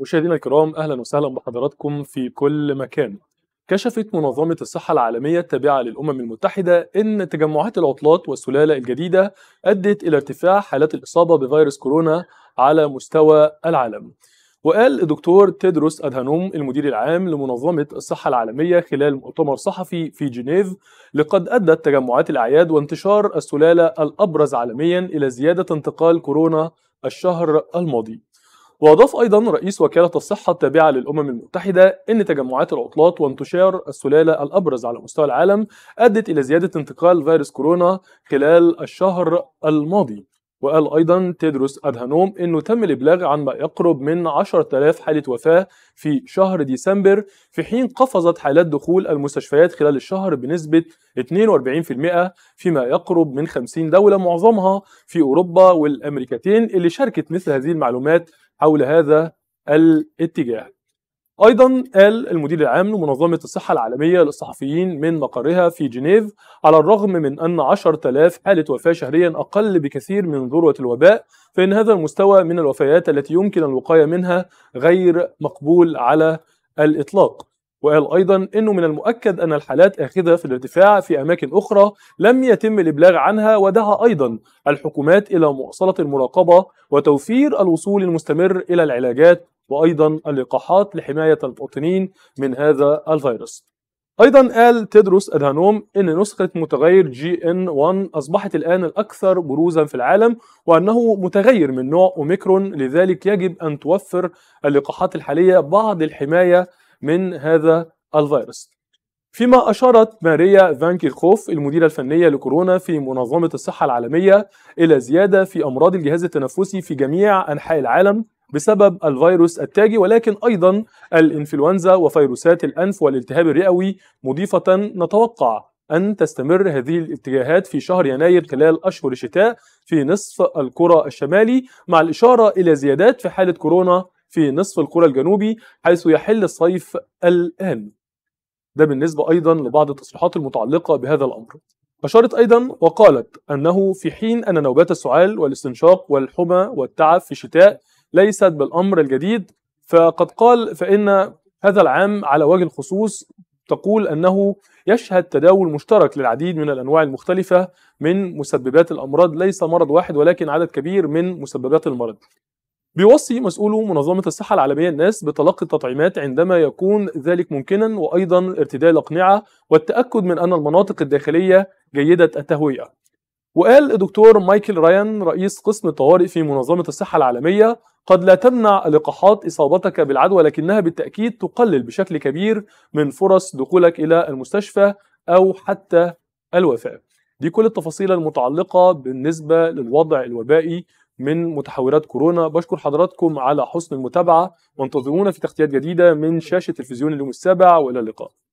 مشاهدينا الكرام اهلا وسهلا بحضراتكم في كل مكان. كشفت منظمة الصحة العالمية التابعة للأمم المتحدة أن تجمعات العطلات والسلالة الجديدة أدت إلى ارتفاع حالات الإصابة بفيروس كورونا على مستوى العالم. وقال الدكتور تيدروس أدهانوم المدير العام لمنظمة الصحة العالمية خلال مؤتمر صحفي في جنيف لقد أدت تجمعات الأعياد وانتشار السلالة الأبرز عالميا إلى زيادة انتقال كورونا الشهر الماضي وأضاف أيضا رئيس وكالة الصحة التابعة للأمم المتحدة أن تجمعات العطلات وانتشار السلالة الأبرز على مستوى العالم أدت إلى زيادة انتقال فيروس كورونا خلال الشهر الماضي وقال أيضا تيدروس أدهانوم أنه تم الإبلاغ عن ما يقرب من 10,000 حالة وفاة في شهر ديسمبر في حين قفزت حالات دخول المستشفيات خلال الشهر بنسبة 42% فيما يقرب من 50 دولة معظمها في أوروبا والأمريكتين اللي شاركت مثل هذه المعلومات حول هذا الاتجاه ايضا قال المدير العام لمنظمه الصحه العالميه للصحفيين من مقرها في جنيف على الرغم من ان 10000 حاله وفاه شهريا اقل بكثير من ذروه الوباء فان هذا المستوى من الوفيات التي يمكن الوقايه منها غير مقبول على الاطلاق وقال ايضا انه من المؤكد ان الحالات اخذه في الارتفاع في اماكن اخرى لم يتم الابلاغ عنها ودعا ايضا الحكومات الى مواصله المراقبه وتوفير الوصول المستمر الى العلاجات وايضا اللقاحات لحمايه المواطنين من هذا الفيروس. ايضا قال تدرس ادهانوم ان نسخه متغير جي ان 1 اصبحت الان الاكثر بروزا في العالم وانه متغير من نوع اوميكرون لذلك يجب ان توفر اللقاحات الحاليه بعض الحمايه من هذا الفيروس. فيما أشارت ماريا فانكي المديرة الفنية لكورونا في منظمة الصحة العالمية إلى زيادة في أمراض الجهاز التنفسي في جميع أنحاء العالم بسبب الفيروس التاجي ولكن أيضا الإنفلونزا وفيروسات الأنف والالتهاب الرئوي مضيفة نتوقع أن تستمر هذه الاتجاهات في شهر يناير خلال أشهر الشتاء في نصف الكرة الشمالي مع الإشارة إلى زيادات في حالة كورونا في نصف الكرة الجنوبي حيث يحل الصيف الآن ده بالنسبة أيضا لبعض التصريحات المتعلقة بهذا الأمر أشارت أيضا وقالت أنه في حين أن نوبات السعال والاستنشاق والحمى والتعب في الشتاء ليست بالامر الجديد فقد قال فان هذا العام على وجه الخصوص تقول انه يشهد تداول مشترك للعديد من الانواع المختلفه من مسببات الامراض ليس مرض واحد ولكن عدد كبير من مسببات المرض. بيوصي مسؤول منظمة الصحة العالمية الناس بتلقي التطعيمات عندما يكون ذلك ممكنا وأيضا ارتداء الأقنعة والتأكد من أن المناطق الداخلية جيدة التهوية وقال الدكتور مايكل رايان رئيس قسم الطوارئ في منظمة الصحة العالمية قد لا تمنع لقاحات إصابتك بالعدوى لكنها بالتأكيد تقلل بشكل كبير من فرص دخولك إلى المستشفى أو حتى الوفاة دي كل التفاصيل المتعلقة بالنسبة للوضع الوبائي من متحورات كورونا بشكر حضراتكم على حسن المتابعة وانتظرونا في تغطيات جديدة من شاشة تلفزيون اليوم السابع وإلى اللقاء